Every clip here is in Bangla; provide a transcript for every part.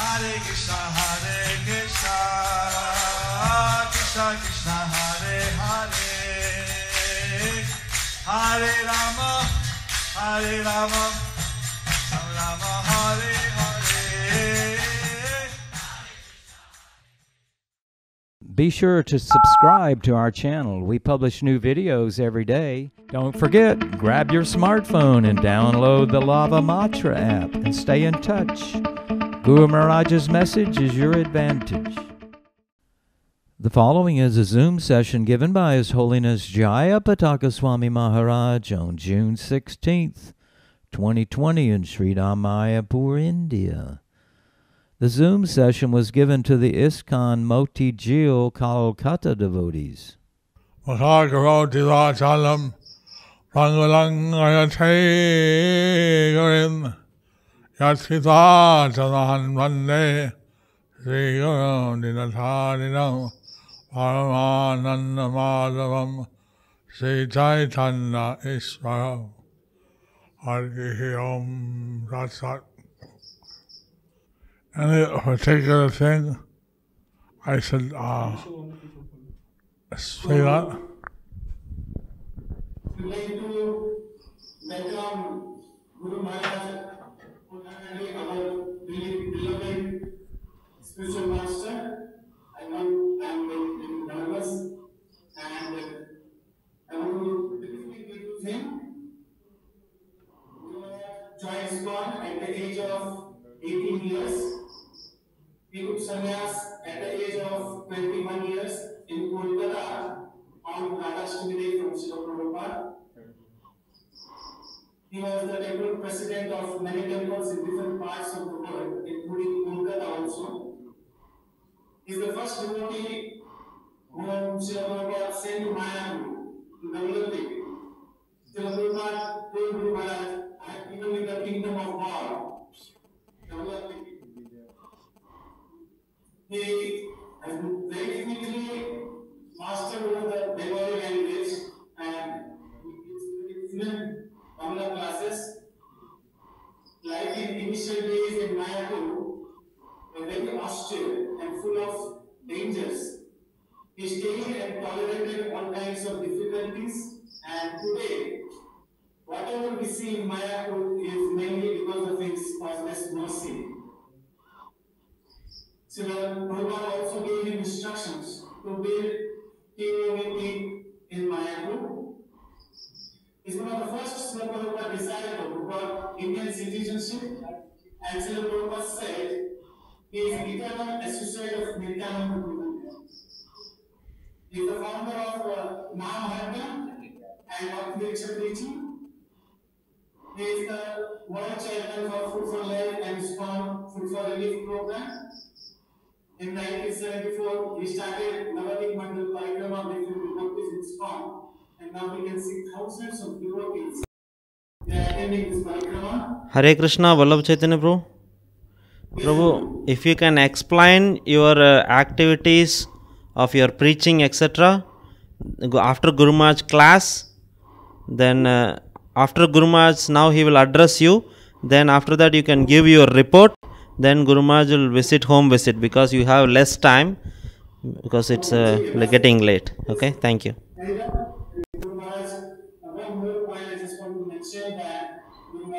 Hare Krishna, Hare Krishna, Krishna Krishna, Hare Hare, Hare Rama, Hare Rama, Rama Rama, Hare Hare. Be sure to subscribe to our channel. We publish new videos every day. Don't forget, grab your smartphone and download the Lava Matra app and stay in touch. Guru Maharaj's message is your advantage. The following is a Zoom session given by His Holiness Jaya Pataka Swami Maharaj on June 16th, 2020 in Sri Mayapur, India. The Zoom session was given to the ISKCON Moti Jil Kolkata devotees. यत्सिताचदहन् वन्दे श्रीगुरुं निरथारिणं परमानन्दमाधवं श्रीचैतन्न ईश्वरं हरिः ॐ तत्सत् Any particular thing I should uh, say that? Related to Guru Maharaj kindly allow me, beloved spiritual master. I know I'm very nervous and uh, I want to speak with him. Joined Squad at the age of 18 years. He took sannyas at the age of 21 years in Kolkata on Radhashtami Day from Srila Prabhupada. He was the temple president of many temples in different parts of the world, including Kolkata also. He is the first devotee whom Sri Prabhupada sent to Miami to develop it. Sri Prabhupada told Guru Maharaj, I have the kingdom of God. Develop it. He has very quickly mastered over the Bengali very maniacal and very austere and full of dangers. He stayed and tolerated all kinds of difficulties and today, whatever we see in Mayapur is mainly because of his causeless mercy. Srila Prabhupada also gave him instructions to build TOVP in Mayapur. He's one of the first Srila Prabhupada disciples who got Indian citizenship Angelo Papa said, he is an eternal associate of Nityananda Guru. He is the founder of uh, Mahamatma and Bhaktiviksha preaching. He is the world chairman for Food for Life and Strong Food for Relief program. In 1974, he started Navadik Mandal Parikrama with Bhakti Strong, and now we can see thousands of devotees Hare Krishna, Vallabh Chaitanya Prabhu. Prabhu, if you can explain your uh, activities of your preaching, etc., after Guru Maharaj class, then uh, after Guru Maharaj, now he will address you. Then after that, you can give your report. Then Guru Maharaj will visit home visit because you have less time because it's uh, getting late. Okay, thank you.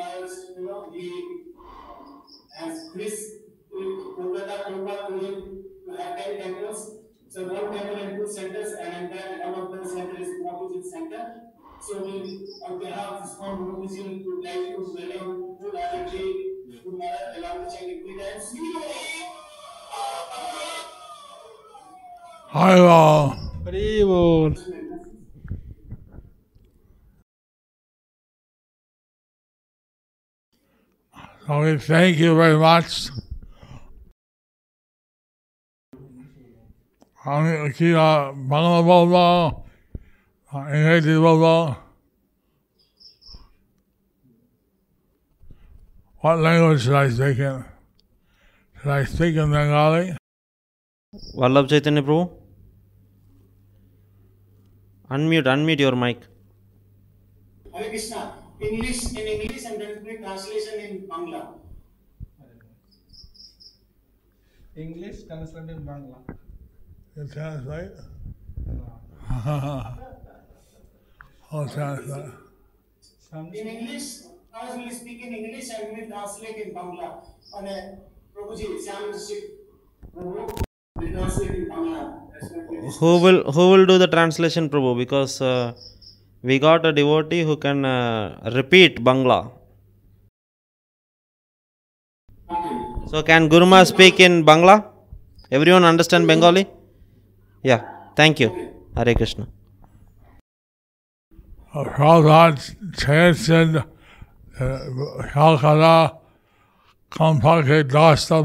marriage, you know, he, as Chris Kolkata Kumba to have 10 temples. So one temple and two centers, and then one of the center is Mokujin center. So we on behalf of Small Mokujin to like to welcome to directly to Mara along the dance. three times. Hi all. Okay, thank you very much. আমি কি বাংলা বলবো ইংরেজি বলবো What language should I speak in? Should I speak in Bengali? Vallabh Chaitanya Prabhu? Unmute, unmute your mic. Hare Krishna. English in English translation in Bangla? English translated in Bangla. You translate? No. How oh, translate? In English, I will speak in English I will translate in Bangla. And then, uh, Prabhuji, Prabhu will translate in Bangla. Who will who will do the translation, Prabhu? Because uh, we got a devotee who can uh, repeat Bangla. So can Guruma speak in Bangla? Everyone understand Bengali? Yeah. Thank you. Hare Krishna. Uh,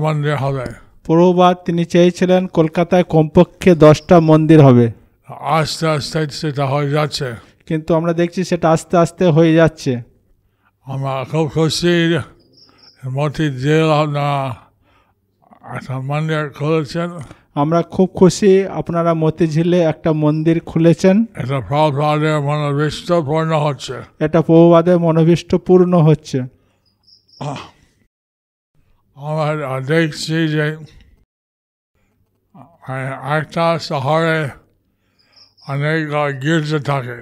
মন্দির হবে প্রভুবাদ তিনি চেয়েছিলেন কলকাতায় কমপক্ষে দশটা মন্দির হবে আস্তে আস্তে সেটা হয়ে যাচ্ছে কিন্তু আমরা দেখছি সেটা আস্তে আস্তে হয়ে যাচ্ছে আমরা খুব খুশি મોટી જેલના સામાન્ય ખોલેছেন আমরা খুব খুশি আপনারা মতিঝিলে একটা মন্দির খুলেছেন এটা প্রভুবাদের মনোবিষ্ট পূর্ণ হচ্ছে এটা প্রভুবাদের মনোবিষ্ট পূর্ণ হচ্ছে আমরা দেখছি যে একটা শহরে অনেক গির্জা থাকে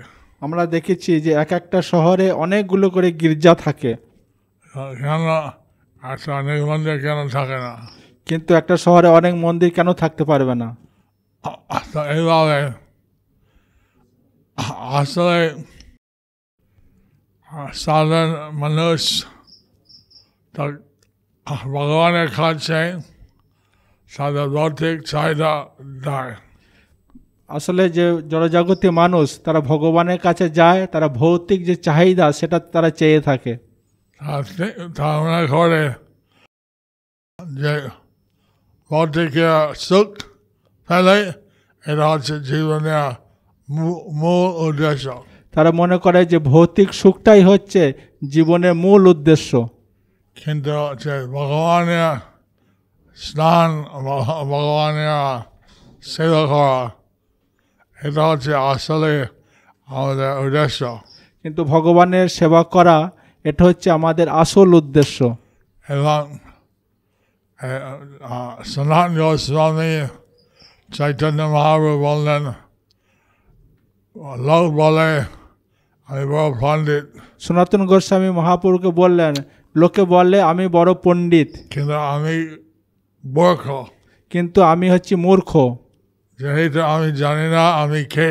আমরা দেখেছি যে এক একটা শহরে অনেকগুলো করে গির্জা থাকে কেন আচ্ছা অনেক মন্দির কেন থাকে না কিন্তু একটা শহরে অনেক মন্দির কেন থাকতে পারবে না আচ্ছা, এইভাবে আসলে সাধারণ মানুষ ভগবানের কাছে সাধারণ রথিক চাহিদা দেয় আসলে যে জনজাগতীয় মানুষ তারা ভগবানের কাছে যায় তারা ভৌতিক যে চাহিদা সেটা তারা চেয়ে থাকে ধারণা করে যে ভৌতিকে সুখ ফেলে এটা হচ্ছে জীবনের মূল উদ্দেশ্য তারা মনে করে যে ভৌতিক সুখটাই হচ্ছে জীবনের মূল উদ্দেশ্য কিন্তু ভগবানের স্নান ভগবানের সেবা করা এটা হচ্ছে আসলে আমাদের উদ্দেশ্য কিন্তু ভগবানের সেবা করা এটা হচ্ছে আমাদের আসল উদ্দেশ্য এবং সনাতন গোস্বামী চৈতন্য মহাপ্রভু বললেন লোক বলে আমি বড় পণ্ডিত সনাতন গোস্বামী মহাপ্রভুকে বললেন লোকে বলে আমি বড় পণ্ডিত কিন্তু আমি মূর্খ কিন্তু আমি হচ্ছি মূর্খ যেহেতু আমি জানি না আমি কে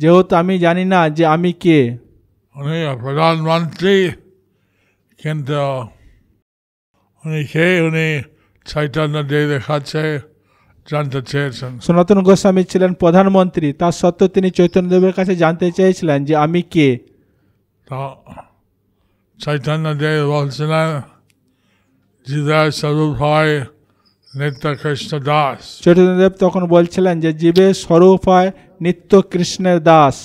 যেহেতু আমি জানি না যে আমি কে উনি প্রধানমন্ত্রী কিন্তু উনি খেয়ে উনি চৈতন্যদেব দেখাচ্ছে জানতে চেয়েছেন সনাতন গোস্বামী ছিলেন প্রধানমন্ত্রী তার সত্ত্বেও তিনি চৈতন্যদেবের কাছে জানতে চেয়েছিলেন যে আমি কে চৈতন্য দেব বলছিলেন হৃদয় স্বরূপ হয় কৃষ্ণ দাস চৈতন্যদেব তখন বলছিলেন যে জীবের স্বরূপ হয় নিত্য কৃষ্ণের দাস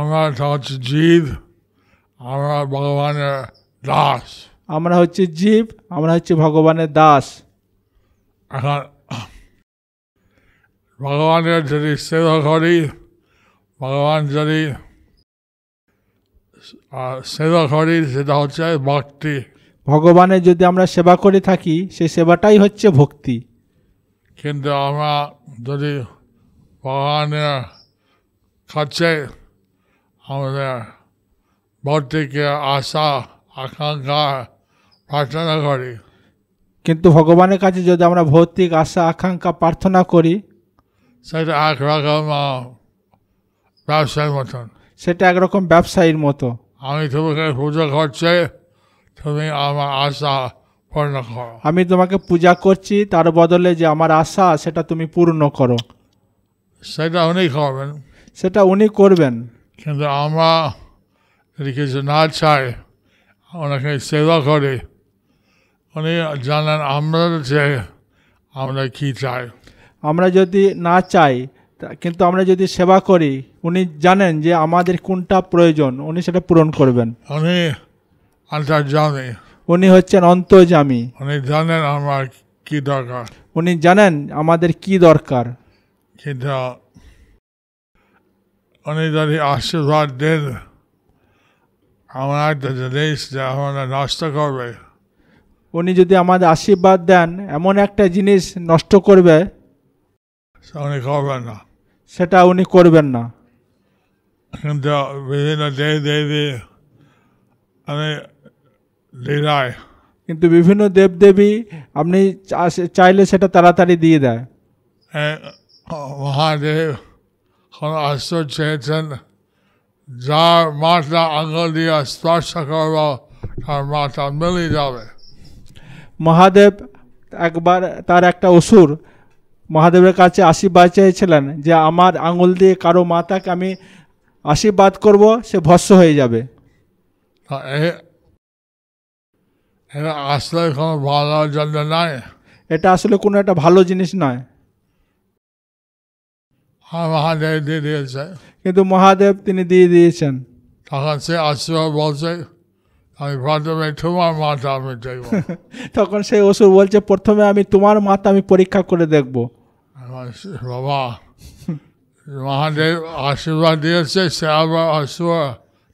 আমার হচ্ছে জীব আমার ভগবানের দাস আমরা হচ্ছে জীব আমরা হচ্ছে ভগবানের দাস এখন ভগবানের যদি সেবা করি ভগবান যদি সেবা করি সেটা হচ্ছে ভক্তি ভগবানের যদি আমরা সেবা করে থাকি সেই সেবাটাই হচ্ছে ভক্তি কিন্তু আমরা যদি ভগবানের কাছে আমাদের ভক্তিকে আশা আকাঙ্ক্ষা প্রার্থনা করি কিন্তু ভগবানের কাছে যদি আমরা ভৌতিক আশা আকাঙ্ক্ষা প্রার্থনা করি সেটা একরকম ব্যবসায়ীর মতন সেটা একরকম ব্যবসায়ীর মতো আমি তোমাকে পুজো করছি তুমি আমার আশা পূর্ণ করো আমি তোমাকে পূজা করছি তার বদলে যে আমার আশা সেটা তুমি পূর্ণ করো সেটা উনি করবেন সেটা উনি করবেন কিন্তু আমরা যদি কিছু না চায় ওনাকে সেবা করে উনি জানেন আমরা যে আমরা কি চাই আমরা যদি না চাই কিন্তু আমরা যদি সেবা করি উনি জানেন যে আমাদের কোনটা প্রয়োজন উনি সেটা পূরণ করবেন উনি অন্তর্জামী উনি হচ্ছেন অন্তর্জামী উনি জানেন আমার কি দরকার উনি জানেন আমাদের কি দরকার কিন্তু উনি যদি আশীর্বাদ দেন আমার জিনিস যা নষ্ট করবে উনি যদি আমাদের আশীর্বাদ দেন এমন একটা জিনিস নষ্ট করবে উনি করবেন না সেটা উনি করবেন না কিন্তু বিভিন্ন দেবী দেবী আমি লীলায় কিন্তু বিভিন্ন দেবদেবী আপনি চাইলে সেটা তাড়াতাড়ি দিয়ে দেয় মহাদেব কোনো আশ্চর্য চেয়েছেন যার মাথা আঙুল দিয়ে স্পর্শ করব তার মাথা মিলে যাবে মহাদেব একবার তার একটা অসুর মহাদেবের কাছে আশীর্বাদ চেয়েছিলেন যে আমার আঙুল দিয়ে কারো মাতাকে আমি আশীর্বাদ করব সে ভস্য হয়ে যাবে এটা আসলে কোনো ভালো জন্য নয় এটা আসলে কোনো একটা ভালো জিনিস নয় হ্যাঁ, মহাদেব দিয়ে দিয়েছে কিন্তু মহাদেব তিনি দিয়ে দিয়েছেন তখন সে অসুর বলছে আমি প্রথমে তোমার মাথা আমি দেখব তখন সেই অসুর বলছে প্রথমে আমি তোমার মাথা আমি পরীক্ষা করে দেখব বাবা মহাদেব আশীর্বাদ দিয়েছে সে আবার অসুর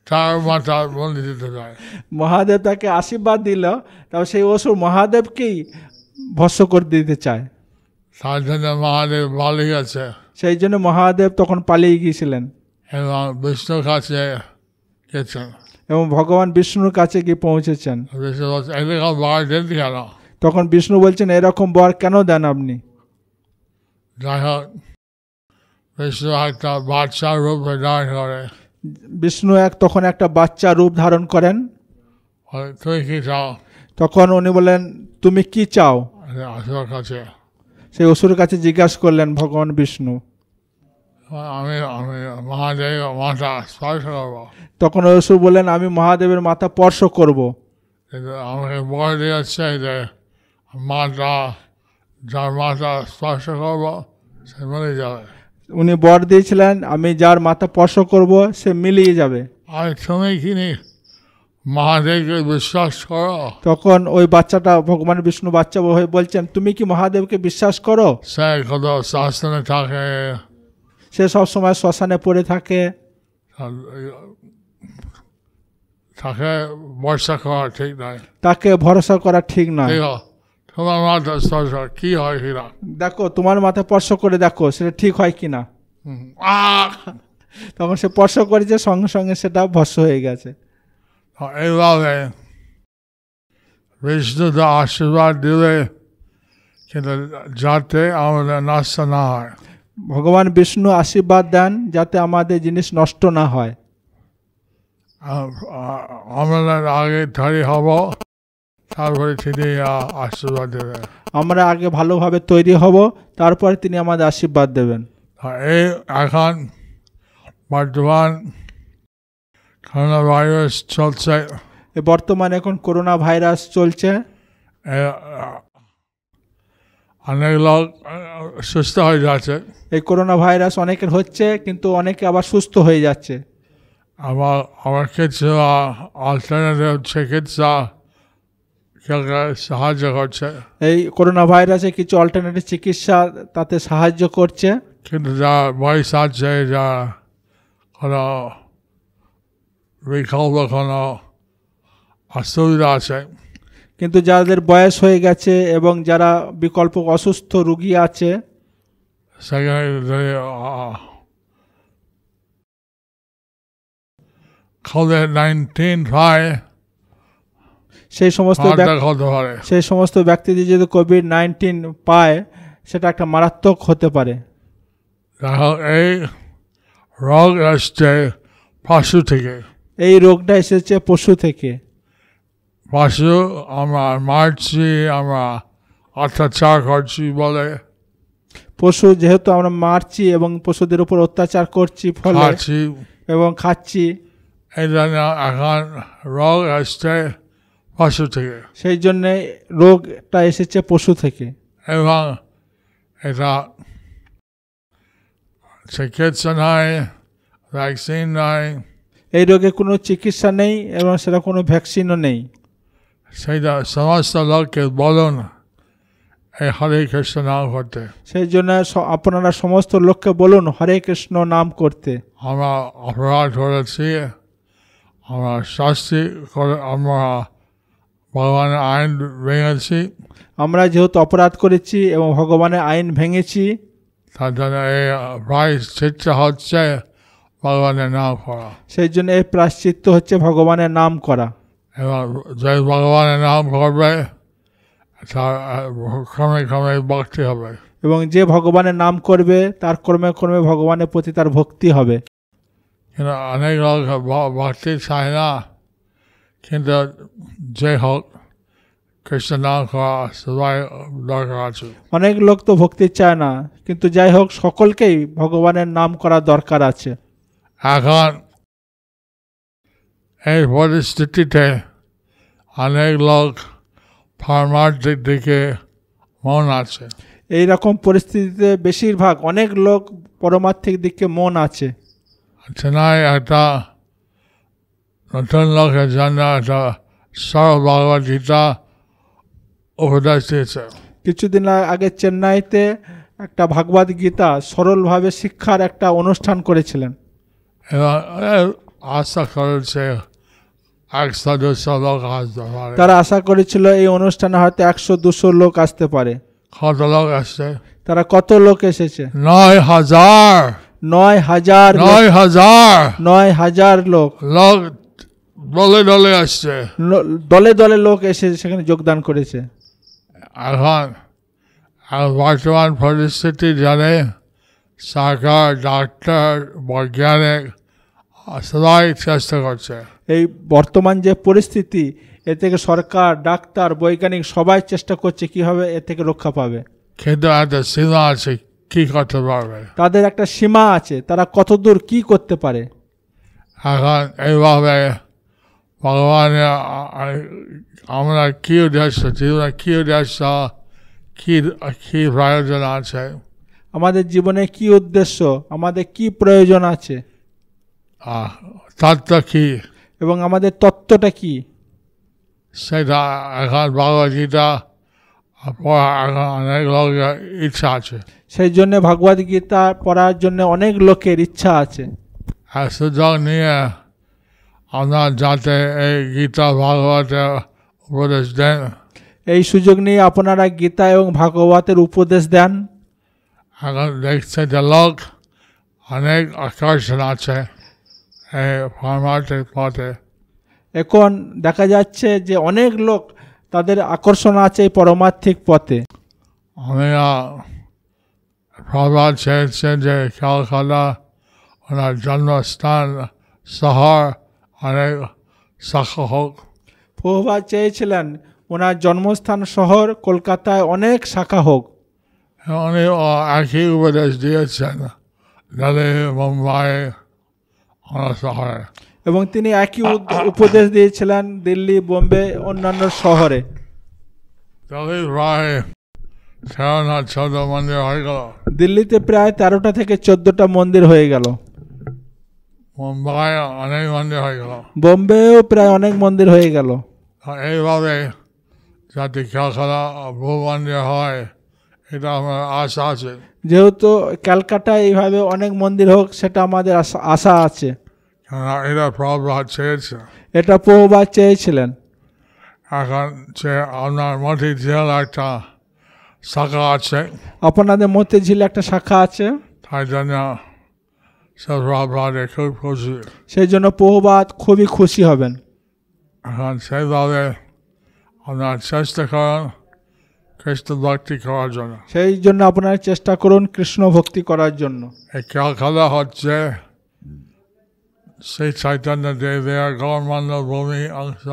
তার মাথা বলে দিতে চায় মহাদেব তাকে আশীর্বাদ দিল তবে সেই অসুর মহাদেবকেই ভস্য করে দিতে চায় তার জন্য মহাদেব ভালোই আছে সেই জন্য মহাদেব তখন পালিয়ে গিয়েছিলেন এবং বিষ্ণুর কাছে গেছেন এবং ভগবান বিষ্ণুর কাছে গিয়ে পৌঁছেছেন তখন বিষ্ণু বলছেন এরকম বর কেন দেন আপনি যাই হোক বিষ্ণু একটা বাচ্চা রূপ ধারণ করে বিষ্ণু এক তখন একটা বাচ্চা রূপ ধারণ করেন তুমি কি চাও তখন উনি বলেন তুমি কি চাও আচ্ছা, কাছে সেই অসুর কাছে জিজ্ঞাসা করলেন ভগবান বিষ্ণু আমি আমি মহাদেব মাথা স্পর্শ করব তখন রসু বললেন আমি মহাদেবের মাথা স্পর্শ করব কিন্তু আমাকে বলে দিয়েছে যে মাথা যার মাথা স্পর্শ করব সে মিলে যাবে উনি বর দিয়েছিলেন আমি যার মাথা স্পর্শ করব সে মিলিয়ে যাবে আর তুমি কিনি মহাদেবকে বিশ্বাস করো তখন ওই বাচ্চাটা ভগবান বিষ্ণু বাচ্চা হয়ে বলছেন তুমি কি মহাদেবকে বিশ্বাস করো স্যার কত শাস্ত্রে থাকে সে সব সময় শ্মশানে পড়ে থাকে তাকে ভরসা করা ঠিক নয় তাকে ভরসা করা ঠিক নয় তোমার মাথা স্পর্শ কি হয় কিনা দেখো তোমার মাথা স্পর্শ করে দেখো সেটা ঠিক হয় কি না তখন সে স্পর্শ করেছে সঙ্গে সঙ্গে সেটা ভস্য হয়ে গেছে এইভাবে বিষ্ণুদের আশীর্বাদ দিলে কিন্তু যাতে আমাদের নাস্তা না হয় ভগবান বিষ্ণু আশীর্বাদ দেন যাতে আমাদের জিনিস নষ্ট না হয় আমরা আগে তৈরি হব তারপরে তিনি আশীর্বাদ দেবেন আমরা আগে ভালোভাবে তৈরি হব তারপরে তিনি আমাদের আশীর্বাদ দেবেন হ্যাঁ, এখন বর্তমান করোনা ভাইরাস চলছে বর্তমানে এখন করোনা ভাইরাস চলছে অনেক লোক সুস্থ হয়ে যাচ্ছে এই করোনা ভাইরাস অনেকের হচ্ছে কিন্তু অনেকে আবার সুস্থ হয়ে যাচ্ছে আবার আবার কিছু অল্টারনেটিভ চিকিৎসা সাহায্য করছে এই করোনা ভাইরাসে কিছু অল্টারনেটিভ চিকিৎসা তাতে সাহায্য করছে কিন্তু যা বয়স আছে যা কোনো বিকল্প কোনো অসুবিধা আছে কিন্তু যাদের বয়স হয়ে গেছে এবং যারা বিকল্প অসুস্থ রুগী আছে সেই সমস্ত সেই সমস্ত ব্যক্তিদের যদি কোভিড নাইন্টিন পায় সেটা একটা মারাত্মক হতে পারে এই রোগ আসছে পশু থেকে এই রোগটা এসেছে পশু থেকে পাশে আমরা মারছি আমরা অত্যাচার করছি বলে পশু যেহেতু আমরা মারছি এবং পশুদের উপর অত্যাচার করছি ফলে এবং খাচ্ছি এখন রোগ আসছে পশু থেকে সেই জন্য রোগটা এসেছে পশু থেকে এবং এটা চিকিৎসা নাই ভ্যাকসিন নাই এই রোগে কোনো চিকিৎসা নেই এবং সেটা কোনো ভ্যাকসিনও নেই বলুন এই হরে কৃষ্ণ নাম করতে সেই জন্য আপনারা সমস্ত লোককে বলুন হরে কৃষ্ণ নাম করতে আমরা অপরাধ করেছি আমরা শাস্তি করে আমরা ভগবানের আইন ভেঙেছি আমরা যেহেতু অপরাধ করেছি এবং ভগবানের আইন ভেঙেছি তার জন্য এই হচ্ছে ভগবানের নাম করা সেই জন্য এই প্রায়শ্চিত্ত হচ্ছে ভগবানের নাম করা এবার জয় ভগবান নাম করবে তার ক্রমে ক্রমে ভক্তি হবে এবং যে ভগবানের নাম করবে তার কর্মে কর্মে ভগবানের প্রতি তার ভক্তি হবে কিন্তু অনেক লোক ভক্তি চায় না কিন্তু যে হোক কৃষ্ণ নাম করা সবাই দরকার আছে অনেক লোক তো ভক্তি চায় না কিন্তু যাই হোক সকলকেই ভগবানের নাম করা দরকার আছে এখন এই পরিস্থিতিতে অনেক লোক ফার্মার দিকে মন আছে এই রকম পরিস্থিতিতে বেশিরভাগ অনেক লোক পরমার্থিক দিকে মন আছে চেন্নাই আচ্ছা, একটা নতুন লোকের জন্য একটা গীতা উপদেশ দিয়েছে কিছুদিন আগে চেন্নাইতে একটা ভাগবত গীতা সরলভাবে শিক্ষার একটা অনুষ্ঠান করেছিলেন আশা করেছে একশো দুশো লোক আসতে পারে তারা আশা করেছিল এই অনুষ্ঠানে হয়তো একশো দুশো লোক আসতে পারে কত লোক আসছে তারা কত লোক এসেছে নয় হাজার নয় হাজার নয় হাজার নয় হাজার লোক লোক দলে দলে আসছে দলে দলে লোক এসে সেখানে যোগদান করেছে এখন বর্তমান পরিস্থিতি জানে সরকার ডাক্তার বৈজ্ঞানিক সবাই চেষ্টা করছে এই বর্তমান যে পরিস্থিতি এ থেকে সরকার ডাক্তার বৈজ্ঞানিক সবাই চেষ্টা করছে কিভাবে এ থেকে রক্ষা পাবে কিন্তু একটা সীমা আছে কি করতে পারবে তাদের একটা সীমা আছে তারা কতদূর কি করতে পারে এখন এইভাবে ভগবানের আমরা কি উদ্দেশ্য জীবনে কি উদ্দেশ্য কি কি প্রয়োজন আছে আমাদের জীবনে কি উদ্দেশ্য আমাদের কি প্রয়োজন আছে তার তো কি এবং আমাদের তত্ত্বটা কি সেটা এখন ভগবদ্গীতা অনেক লোক ইচ্ছা আছে সেই জন্য ভগবদ গীতা পড়ার জন্য অনেক লোকের ইচ্ছা আছে আর সুযোগ নিয়ে আপনার যাতে এই গীতা ভাগবতের উপদেশ দেন এই সুযোগ নিয়ে আপনারা গীতা এবং ভাগবতের উপদেশ দেন এখন দেখছে যে লোক অনেক আকর্ষণ আছে পথে এখন দেখা যাচ্ছে যে অনেক লোক তাদের আকর্ষণ আছে এই পরমার্থিক পথে প্রহ্লাদ চেয়েছেন যে খেয়ালখানা ওনার জন্মস্থান শহর অনেক শাখা হোক প্রহ্লাদ চেয়েছিলেন ওনার জন্মস্থান শহর কলকাতায় অনেক শাখা হোক উনি একই উপদেশ দিয়েছেন দিল্লি মুম্বাই হ্যাঁ, শহরে এবং তিনি একই উপদেশ দিয়েছিলেন দিল্লি বোম্বে অন্যান্য শহরে মন্দির হয়ে গেল দিল্লিতে প্রায় তেরোটা থেকে চোদ্দটা মন্দির হয়ে গেল মুম্বাই অনেক মন্দির হয়ে গেল বোম্বেও প্রায় অনেক মন্দির হয়ে গল এইভাবে যাতে খেলাখেলা ভূ মন্দির হয় এটা আমার আশা আছে যেহেতু ক্যালকাটা এইভাবে অনেক মন্দির হোক সেটা আমাদের আশা আছে হ্যাঁ, এটা প্রভুবাদ চেয়েছে এটা প্রভুবাদ চেয়েছিলেন এখন সে আপনার মতি ঝিল একটা শাখা আছে আপনাদের মধ্যে ঝিল একটা শাখা আছে তাই জন্য প্রভুবাদে খুব খুশি সেই জন্য প্রভুবাদ খুবই খুশি হবেন এখন সেইভাবে আপনার চেষ্টা করেন কৃষ্ণ ভক্তি করার জন্য সেই জন্য আপনারা চেষ্টা করুন কৃষ্ণ ভক্তি করার জন্য এই ক্যালকাটা হচ্ছে সেই চৈতন্য দেবের গৌরমণ্ডল ভূমি অংশ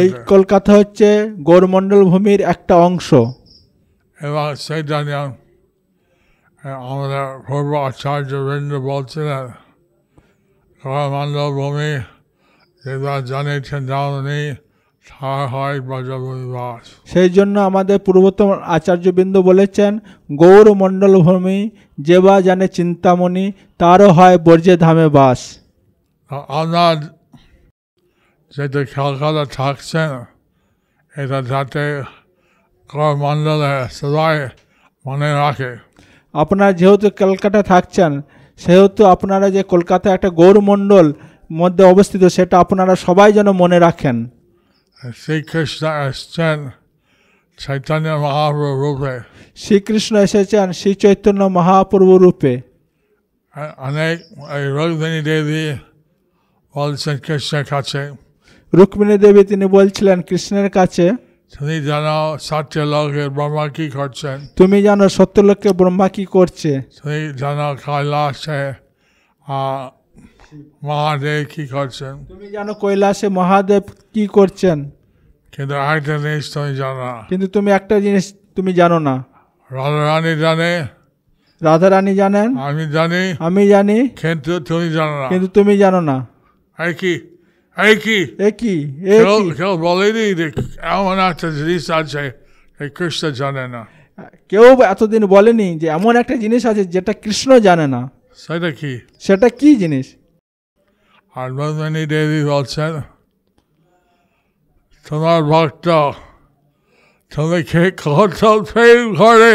এই কলকাতা হচ্ছে গৌরমণ্ডল ভূমির একটা অংশ এবং সেই জন্য আমাদের পূর্ব আচার্য বীরেন্দ্র বলছিলেন গৌরমণ্ডল ভূমি যেগুলো জানিয়েছেন জানি সেই জন্য আমাদের পূর্বতম আচার্যবৃন্দ বলেছেন গৌর মণ্ডলভূমি যে বা জানে চিন্তামণি তারও হয় বর্জে ধামে বাস আপনার যেটা খেয়াল থাকছেন এটা যাতে সবাই মনে রাখে আপনার যেহেতু কলকাতা থাকছেন সেহেতু আপনারা যে কলকাতা একটা গৌরমণ্ডল মধ্যে অবস্থিত সেটা আপনারা সবাই যেন মনে রাখেন Sri Krishna has sent Chaitanya Mahaprabhu Rupe. Shrikrishna এসেছেন শ্রী চৈতন্য মহাপ্রভু রূপে অনেক এই রোগদিনী দেবী বলছেন কৃষ্ণের কাছে রুক্মিণী দেবী তিনি বলছিলেন কৃষ্ণের কাছে তুমি জানো সত্য লোকের ব্রহ্মা কি করছেন তুমি জানো সত্যলোককে ব্রহ্মা কি করছে তুমি জানো কৈলাসে আহ, মহাদেব কি করছেন তুমি জানো কৈলাসে মহাদেব কি করছেন কিন্তু আরেকটা জিনিস তুমি জানো না কিন্তু তুমি একটা জিনিস তুমি জানো না রানী জানে রাধারানী জানেন আমি জানি আমি জানি কিন্তু তুমি জানো না কিন্তু তুমি জানো না এই কি এই কি এই কি কেউ বলেনি এমন একটা জিনিস আছে কৃষ্ণ জানে না কেউ এতদিন বলেনি যে এমন একটা জিনিস আছে যেটা কৃষ্ণ জানে না সেটা কি সেটা কি জিনিস And Madhumani Devi Watson, তোমার ভক্ত তোমাকে সব ফেল করে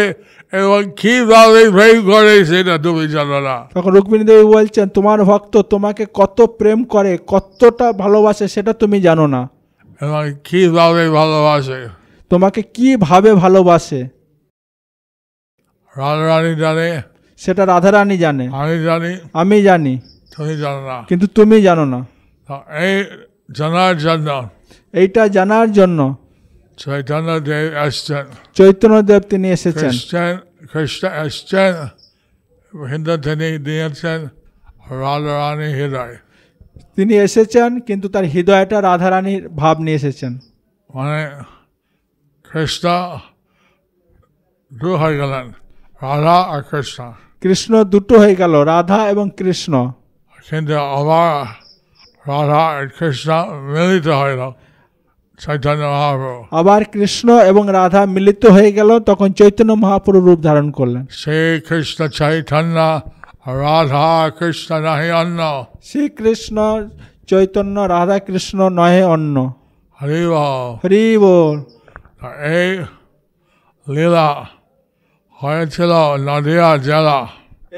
এবং কিভাবে ফেল করে সেটা তুমি জানো না তখন রুক্মিণী দেবী বলছেন তোমার ভক্ত তোমাকে কত প্রেম করে কতটা ভালোবাসে সেটা তুমি জানো না এবং কিভাবে ভালোবাসে তোমাকে কিভাবে ভালোবাসে রাধারানী জানে সেটা রাধারানী জানে আমি জানি আমি জানি তুমি জানো না কিন্তু তুমি জানো না এই জানার জন্য এইটা জানার জন্য চৈতন্য দেব এসছেন চৈতন্য দেব তিনি এসেছেন খ্রিস্ট এসছেন হিন্দু তিনি দিয়েছেন রাধারানী হৃদয় তিনি এসেছেন কিন্তু তার হৃদয়টা রাধারানীর ভাব নিয়ে এসেছেন মানে খ্রিস্ট দু হয়ে গেলেন রাধা আর কৃষ্ণ কৃষ্ণ দুটো হয়ে গেল রাধা এবং কৃষ্ণ কিন্তু আবার রাধা কৃষ্ণ মিলিত হইল চৈতন্য আবার কৃষ্ণ এবং রাধা মিলিত হয়ে গেল তখন চৈতন্য মহাপুর রূপ ধারণ করলেন সেই কৃষ্ণ চৈতন্য রাধা কৃষ্ণ নহে অন্য কৃষ্ণ চৈতন্য রাধা কৃষ্ণ নহে অন্য হরি হরি এই লীলা হয়েছিল নদিয়া জেলা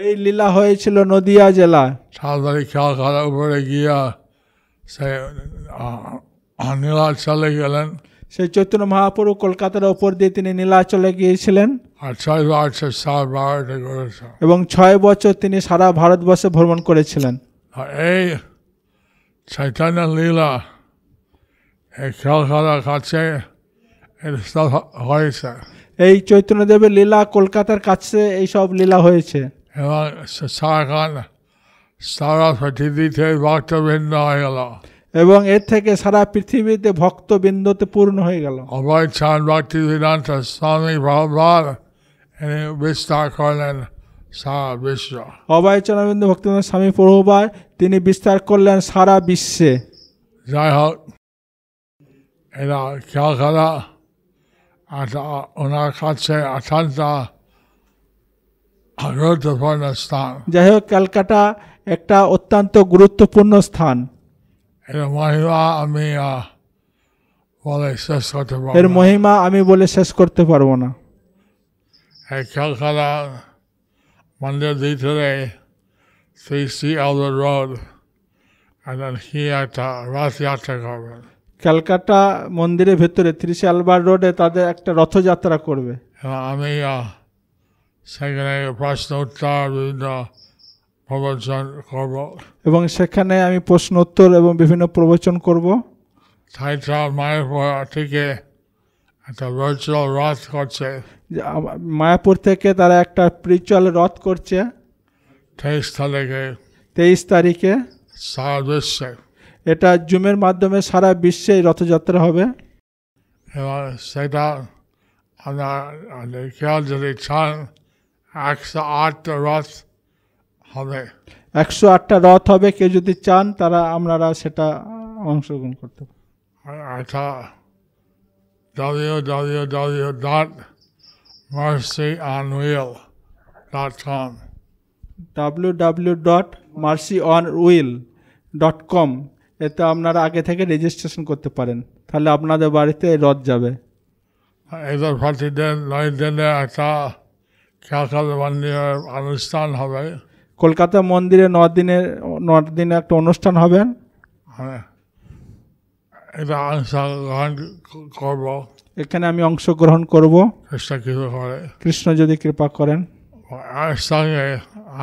এই লীলা হয়েছিল নদিয়া জেলায় সাঁতারে খেয়া খাওয়া উপরে গিয়া সে নীলা চলে গেলেন সেই চৈতন্য মহাপুরু কলকাতার ওপর দিয়ে তিনি নীলা চলে গিয়েছিলেন এবং ছয় বছর তিনি সারা ভারতবর্ষে ভ্রমণ করেছিলেন এই চৈতন্য লীলা এই কলকাতার কাছে হয়েছে এই চৈতন্যদেবের লীলা কলকাতার কাছে এইসব লীলা হয়েছে এবং এর থেকে সারা পৃথিবীতে ভক্তবৃন্দতে পূর্ণ হয়ে গেল অভয় চান স্বামী ভগবান বিস্তার করলেন সারা বিশ্ব অভয় চরণবিন্দু ভক্তিবন্ধু স্বামী প্রভুবাই তিনি বিস্তার করলেন সারা বিশ্বে যাই হোক এরা খেয়াল করা ওনার কাছে আঠানটা যাই হোক ক্যালকাটা একটা অত্যন্ত গুরুত্বপূর্ণ স্থান এর মহিমা আমি বলে শেষ করতে পারবো না ক্যালকাটা মন্দির ভিতরে Shri C outer road Calcutta মন্দিরের ভেতরে ত্রিশ আলবার রোডে তাদের একটা রথযাত্রা করবে হ্যাঁ, আমি সেখানে বিভিন্ন প্রবচন করব এবং সেখানে আমি প্রশ্ন উত্তর এবং বিভিন্ন প্রবচন করব সাইটা মায়াপুর থেকে একটা রচল রথ করছে মায়াপুর থেকে তারা একটা প্রিচল রথ করছে তেইশ তারিখে তেইশ তারিখে সারা বিশ্বে এটা জুমের মাধ্যমে সারা বিশ্বে রথযাত্রা হবে এবার সেটা আপনার কেউ যদি চান একশো আটটা রথ হবে একশো আটটা রথ হবে কেউ যদি চান তারা আপনারা সেটা অংশগ্রহণ করতে আচ্ছা W W W dot mercy on will dot com W W dot mercy on will dot com এতে আপনারা আগে থেকে রেজিস্ট্রেশন করতে পারেন তাহলে আপনাদের বাড়িতে রথ যাবে এদের প্রতিদিন নয় দিনে একটা আচ্ছা। অনুষ্ঠান হবে কলকাতা মন্দিরে ন দিনের ন দিনে একটা অনুষ্ঠান হবে হ্যাঁ। এটা অংশগ্রহণ করব এখানে আমি অংশগ্রহণ করব কৃষ্ণ কৃপা করে কৃষ্ণ যদি কৃপা করেন সঙ্গে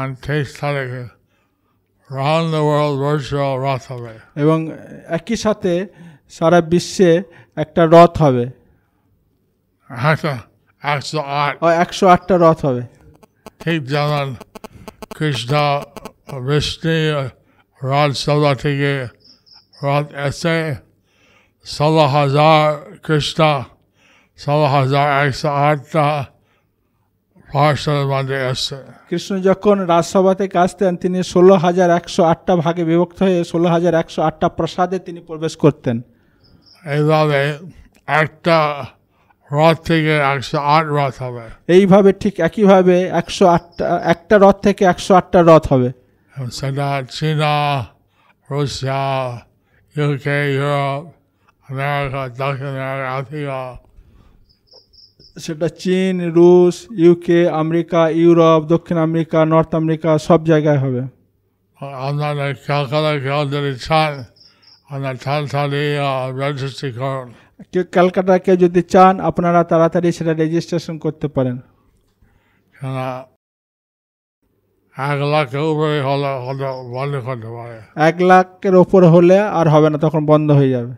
on তেইশ তারিখে round রথ হবে এবং একই সাথে সারা বিশ্বে একটা রথ হবে হ্যাঁ একশো আট একশো আটটা রথ হবে ঠিক যেমন কৃষ্ণ বিষ্ণু রথসভা থেকে রথ এসে ষোলো হাজার কৃষ্ণ ষোলো হাজার একশো আটটা কৃষ্ণ যখন রাজসভা থেকে আসতেন তিনি ষোলো হাজার একশো আটটা ভাগে বিভক্ত হয়ে ষোলো হাজার একশো আটটা প্রসাদে তিনি প্রবেশ করতেন এইভাবে একটা রথ থেকে একশো আট রথ হবে এইভাবে ঠিক একইভাবে একশো আটটা একটা রথ থেকে একশো আটটা রথ হবে সেটা চীনা রুশিয়া ইউকে ইউরোপ আমেরিকা দক্ষিণ আমেরিকা সেটা চীন রুশ ইউকে আমেরিকা ইউরোপ দক্ষিণ আমেরিকা নর্থ আমেরিকা সব জায়গায় হবে আপনারা কাকারা কেউ যদি চান আপনার তাড়াতাড়ি রেজিস্ট্রি করুন কেউ ক্যালকাটা কেউ যদি চান আপনারা তাড়াতাড়ি সেটা রেজিস্ট্রেশন করতে পারেন এক লাখের উপরে হলে বন্ধ করতে পারে এক লাখের ওপরে হলে আর হবে না তখন বন্ধ হয়ে যাবে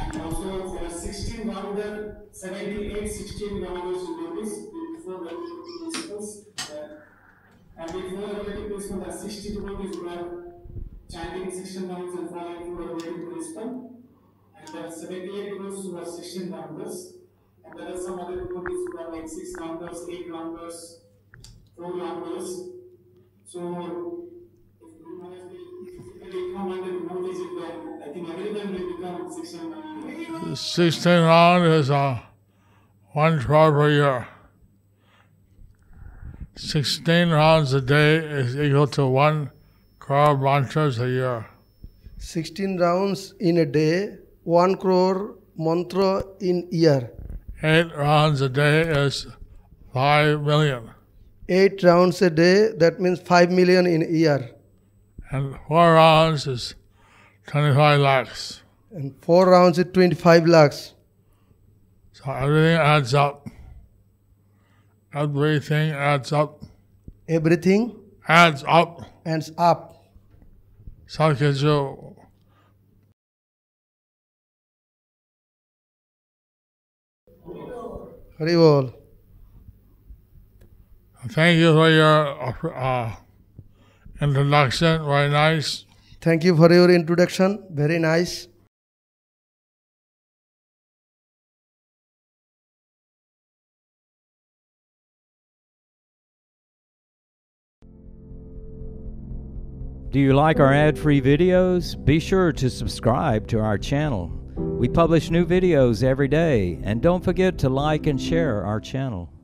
And also for 16 Uh, and before relative principle, the 60 devotees 16 rounds and following And And there are some other devotees who like 6 rounders, 8 rounders, 4 rounders. So, if you want to, if you can recommend it, what is it then? Sixteen round is a uh, one trial per year. Sixteen rounds a day is equal to one crore mantras a year. Sixteen rounds in a day, one crore mantra in year. Eight rounds a day is five million. Eight rounds a day, that means five million in a year. And four rounds is 25 lakhs. And four rounds at 25 lakhs. So everything adds up. Everything adds up. Everything adds up. Adds up. So could Haribol. Thank you for your uh, introduction. Very nice. Thank you for your introduction. Very nice. Do you like our ad free videos? Be sure to subscribe to our channel. We publish new videos every day, and don't forget to like and share our channel.